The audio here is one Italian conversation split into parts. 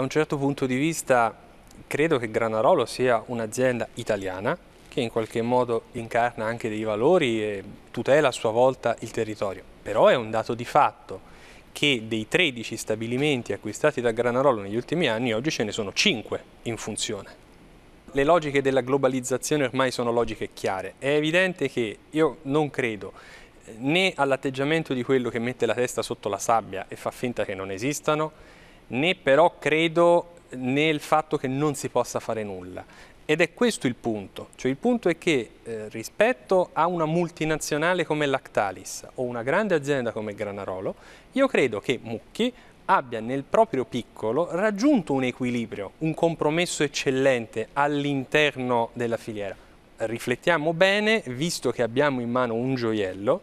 da un certo punto di vista credo che Granarolo sia un'azienda italiana che in qualche modo incarna anche dei valori e tutela a sua volta il territorio. Però è un dato di fatto che dei 13 stabilimenti acquistati da Granarolo negli ultimi anni, oggi ce ne sono 5 in funzione. Le logiche della globalizzazione ormai sono logiche chiare. È evidente che io non credo eh, né all'atteggiamento di quello che mette la testa sotto la sabbia e fa finta che non esistano, né però credo nel fatto che non si possa fare nulla. Ed è questo il punto, cioè il punto è che eh, rispetto a una multinazionale come Lactalis o una grande azienda come Granarolo, io credo che Mucchi abbia nel proprio piccolo raggiunto un equilibrio, un compromesso eccellente all'interno della filiera. Riflettiamo bene, visto che abbiamo in mano un gioiello,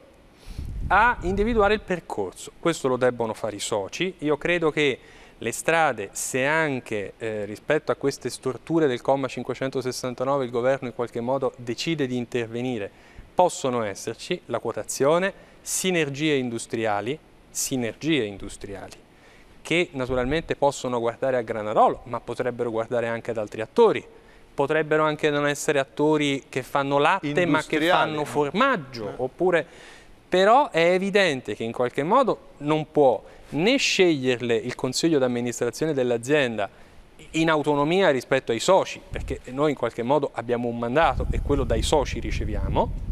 a individuare il percorso. Questo lo debbono fare i soci. Io credo che le strade, se anche eh, rispetto a queste storture del comma 569 il governo in qualche modo decide di intervenire, possono esserci la quotazione, sinergie industriali, sinergie industriali che naturalmente possono guardare a Granarolo, ma potrebbero guardare anche ad altri attori. Potrebbero anche non essere attori che fanno latte, ma che fanno formaggio, eh. oppure però è evidente che in qualche modo non può né sceglierle il consiglio d'amministrazione dell'azienda in autonomia rispetto ai soci, perché noi in qualche modo abbiamo un mandato e quello dai soci riceviamo,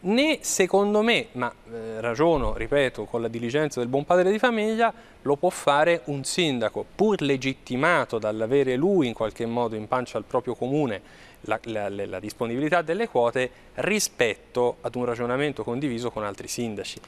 né secondo me, ma eh, ragiono, ripeto, con la diligenza del buon padre di famiglia, lo può fare un sindaco, pur legittimato dall'avere lui in qualche modo in pancia al proprio comune la, la, la, disponibilità delle quote rispetto ad un ragionamento condiviso con altri sindaci.